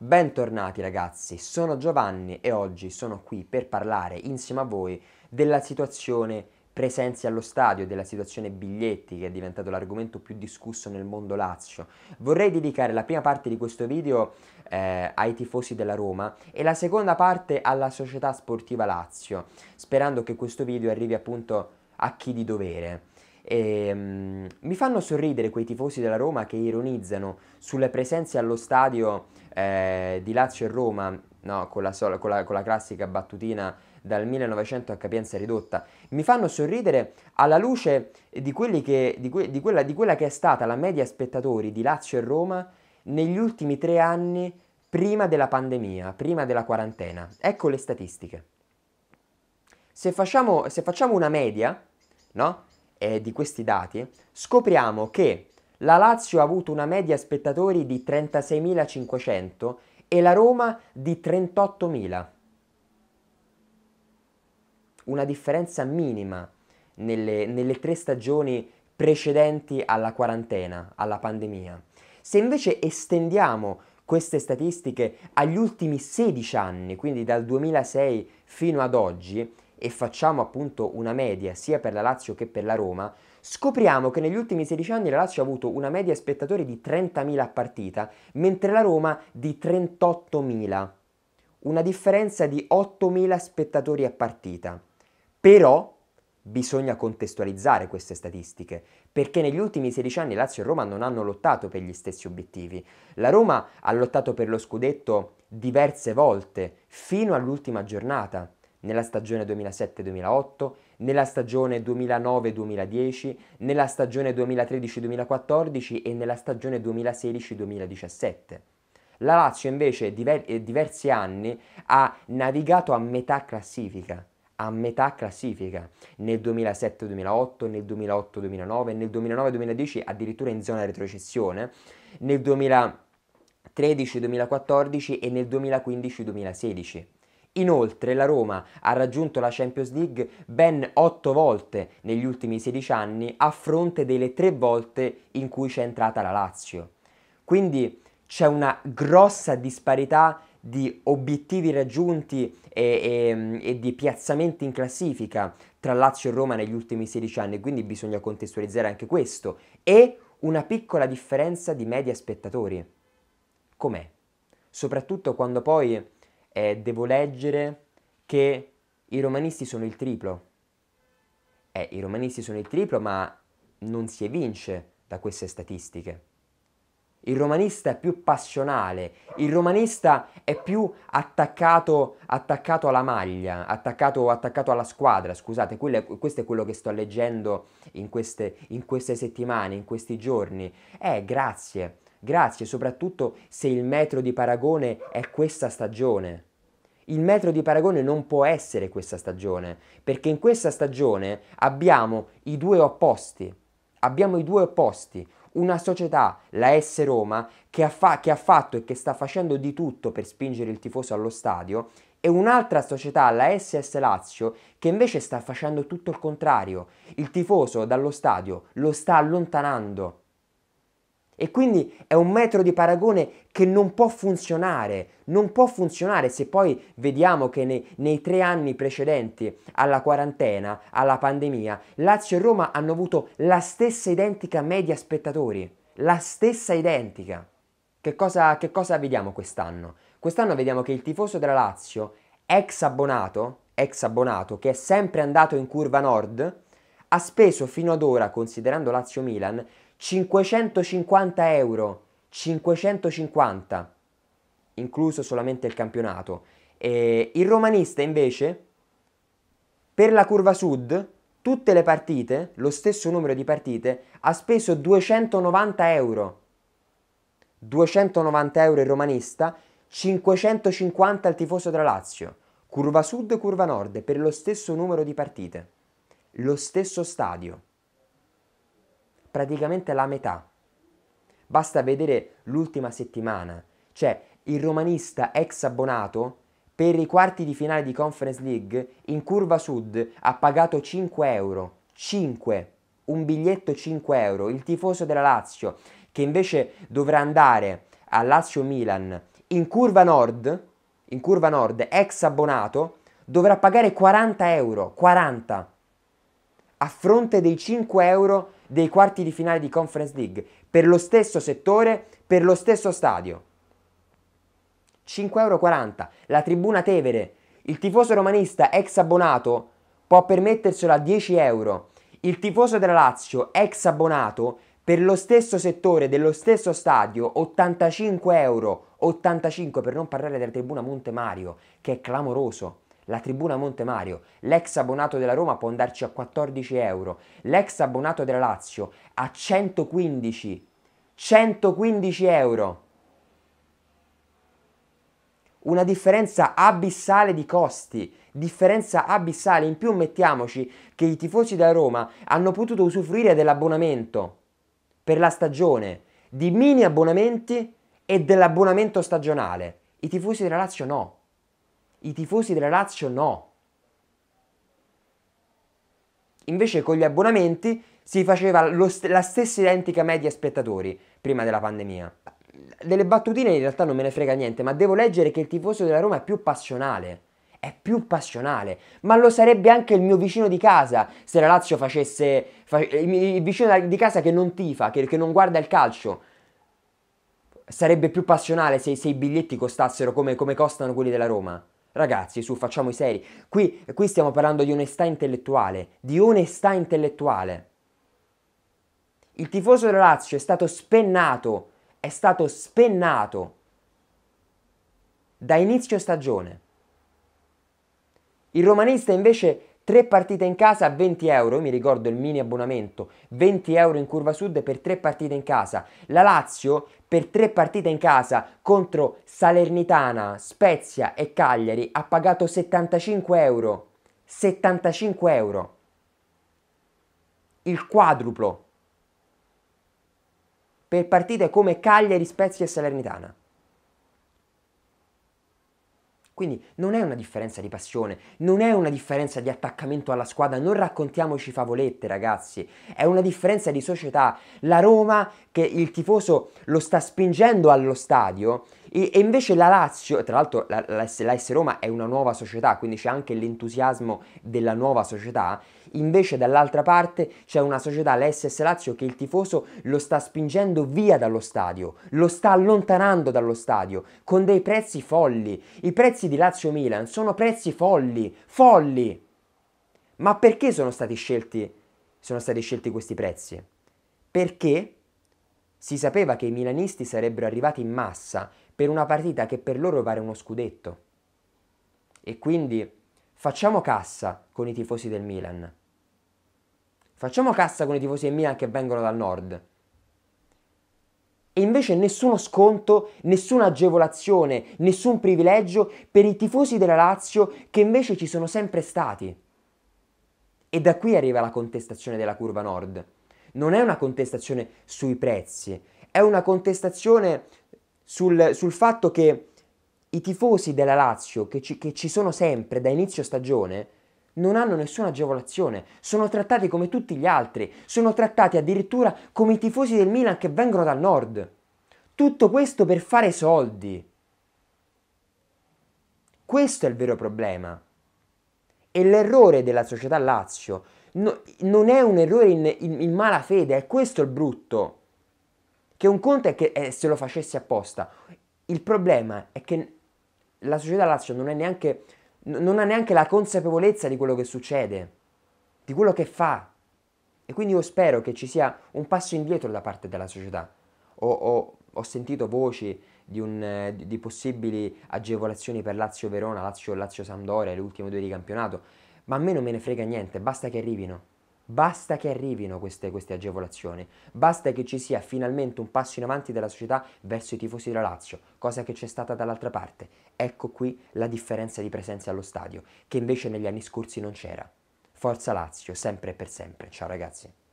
Bentornati ragazzi, sono Giovanni e oggi sono qui per parlare insieme a voi della situazione presenze allo stadio, della situazione biglietti che è diventato l'argomento più discusso nel mondo Lazio. Vorrei dedicare la prima parte di questo video eh, ai tifosi della Roma e la seconda parte alla società sportiva Lazio, sperando che questo video arrivi appunto a chi di dovere. E, um, mi fanno sorridere quei tifosi della Roma che ironizzano sulle presenze allo stadio eh, di Lazio e Roma, no, con, la sola, con, la, con la classica battutina dal 1900 a capienza ridotta, mi fanno sorridere alla luce di, che, di, que, di, quella, di, quella, che è stata la media spettatori di Lazio e Roma negli ultimi tre anni prima della pandemia, prima della quarantena. Ecco le statistiche. Se facciamo, se facciamo una media no, eh, di questi dati, scopriamo che la Lazio ha avuto una media spettatori di 36.500 e la Roma di 38.000. Una differenza minima nelle, nelle tre stagioni precedenti alla quarantena, alla pandemia. Se invece estendiamo queste statistiche agli ultimi 16 anni, quindi dal 2006 fino ad oggi, e facciamo appunto una media sia per la Lazio che per la Roma, Scopriamo che negli ultimi 16 anni la Lazio ha avuto una media spettatori di 30.000 a partita, mentre la Roma di 38.000, una differenza di 8.000 spettatori a partita. Però bisogna contestualizzare queste statistiche, perché negli ultimi 16 anni Lazio e Roma non hanno lottato per gli stessi obiettivi. La Roma ha lottato per lo scudetto diverse volte, fino all'ultima giornata nella stagione 2007-2008, nella stagione 2009-2010, nella stagione 2013-2014 e nella stagione 2016-2017. La Lazio invece diver- eh, diversi anni ha navigato a metà classifica, a metà classifica nel 2007-2008, nel 2008-2009, nel 2009-2010 addirittura in zona retrocessione, nel 2013-2014 e nel 2015-2016. Inoltre la Roma ha raggiunto la Champions League ben 8 volte negli ultimi 16 anni a fronte delle 3 volte in cui c'è entrata la Lazio. Quindi c'è una grossa disparità di obiettivi raggiunti e, e, e, di piazzamenti in classifica tra Lazio e Roma negli ultimi 16 anni, quindi bisogna contestualizzare anche questo, e una piccola differenza di media spettatori. Com'è? Soprattutto quando poi eh, devo leggere che i romanisti sono il triplo. Eh, i romanisti sono il triplo, ma non si evince da queste statistiche. Il romanista è più passionale, il romanista è più attaccato, attaccato alla maglia, attaccato, attaccato, alla squadra, scusate, è, questo è quello che sto leggendo in queste, in queste settimane, in questi giorni. Eh, grazie, grazie, soprattutto se il metro di paragone è questa stagione il metro di paragone non può essere questa stagione, perché in questa stagione abbiamo i due opposti, abbiamo i due opposti, una società, la S Roma, che ha, fa- che ha fatto e che sta facendo di tutto per spingere il tifoso allo stadio, e un'altra società, la SS Lazio, che invece sta facendo tutto il contrario. Il tifoso dallo stadio lo sta allontanando. E quindi è un metro di paragone che non può funzionare, non può funzionare se poi vediamo che nei, nei, tre anni precedenti alla quarantena, alla pandemia, Lazio e Roma hanno avuto la stessa identica media spettatori, la stessa identica. Che cosa, che cosa vediamo quest'anno? Quest'anno vediamo che il tifoso della Lazio, ex abbonato, ex abbonato, che è sempre andato in curva nord, ha speso fino ad ora, considerando Lazio-Milan, 550 euro, 550, incluso solamente il campionato. E il romanista invece, per la curva sud, tutte le partite, lo stesso numero di partite, ha speso 290 euro. 290 euro il romanista, 550 il tifoso della Lazio. Curva sud, e curva nord, per lo stesso numero di partite. Lo stesso stadio praticamente la metà. Basta vedere l'ultima settimana, cioè il romanista ex abbonato per i quarti di finale di Conference League in curva sud ha pagato 5 euro. 5! Un biglietto 5 euro. Il tifoso della Lazio che invece dovrà andare a Lazio Milan in curva nord, in curva nord, ex abbonato, dovrà pagare 40 euro. 40! A fronte dei 5 euro dei quarti di finale di Conference League per lo stesso settore, per lo stesso stadio. 5,40 euro. La tribuna Tevere. Il tifoso romanista ex abbonato può permetterselo a 10 euro. Il tifoso della Lazio ex abbonato per lo stesso settore dello stesso stadio 85 euro. 85 per non parlare della tribuna Monte Mario, che è clamoroso la Tribuna Monte Mario, l'ex abbonato della Roma può andarci a 14 euro, l'ex abbonato della Lazio a 115, 115 euro. Una differenza abissale di costi, differenza abissale, in più mettiamoci che i tifosi della Roma hanno potuto usufruire dell'abbonamento per la stagione, di mini abbonamenti e dell'abbonamento stagionale. I tifosi della Lazio no. I tifosi della Lazio no. Invece con gli abbonamenti si faceva st- la stessa identica media spettatori prima della pandemia. Delle battutine in realtà non me ne frega niente, ma devo leggere che il tifoso della Roma è più passionale. È più passionale, ma lo sarebbe anche il mio vicino di casa se la Lazio facesse. Fa- il vicino di casa che non tifa, che, che non guarda il calcio sarebbe più passionale se, se, i biglietti costassero come, come costano quelli della Roma. Ragazzi, su, facciamo i seri. Qui, qui stiamo parlando di onestà intellettuale, di onestà intellettuale. Il tifoso della Lazio è stato spennato, è stato spennato da inizio stagione. Il romanista invece Tre partite in casa, 20 euro, io mi ricordo il mini abbonamento, 20 euro in curva sud per tre partite in casa. La Lazio per tre partite in casa contro Salernitana, Spezia e Cagliari ha pagato 75 euro. 75 euro. Il quadruplo. Per partite come Cagliari, Spezia e Salernitana. Quindi non è una differenza di passione, non è una differenza di attaccamento alla squadra, non raccontiamoci favolette ragazzi, è una differenza di società. La Roma che il tifoso lo sta spingendo allo stadio e, e invece la Lazio, tra l'altro la, la, la S Roma è una nuova società, quindi c'è anche l'entusiasmo della nuova società, invece dall'altra parte c'è una società, la SS Lazio, che il tifoso lo sta spingendo via dallo stadio, lo sta allontanando dallo stadio, con dei prezzi folli. I prezzi di Lazio-Milan sono prezzi folli, folli! Ma perché sono stati scelti, sono stati scelti questi prezzi? Perché si sapeva che i milanisti sarebbero arrivati in massa per una partita che per loro vale uno scudetto. E quindi facciamo cassa con i tifosi del Milan. Facciamo cassa con i tifosi del Milan che vengono dal nord. E invece nessuno sconto, nessuna agevolazione, nessun privilegio per i tifosi della Lazio che invece ci sono sempre stati. E da qui arriva la contestazione della curva nord. Non è una contestazione sui prezzi, è una contestazione sul, sul fatto che i tifosi della Lazio, che ci, che ci sono sempre da inizio stagione, non hanno nessuna agevolazione, sono trattati come tutti gli altri, sono trattati addirittura come i tifosi del Milan che vengono dal nord. Tutto questo per fare soldi. Questo è il vero problema. E l'errore della società Lazio no, non è un errore in, in, in mala fede, è questo il brutto. Che un conto è che eh, se lo facessi apposta. Il problema è che la società Lazio non, neanche, non ha neanche la consapevolezza di quello che succede, di quello che fa. E quindi io spero che ci sia un passo indietro da parte della società. Ho, ho, ho sentito voci di, un, di, possibili agevolazioni per Lazio-Verona, Lazio-Sampdoria, Lazio le ultime due di campionato, ma a me non me ne frega niente, basta che arrivino. Basta che arrivino queste, queste, agevolazioni, basta che ci sia finalmente un passo in avanti della società verso i tifosi della Lazio, cosa che c'è stata dall'altra parte. Ecco qui la differenza di presenza allo stadio, che invece negli anni scorsi non c'era. Forza Lazio, sempre e per sempre. Ciao ragazzi.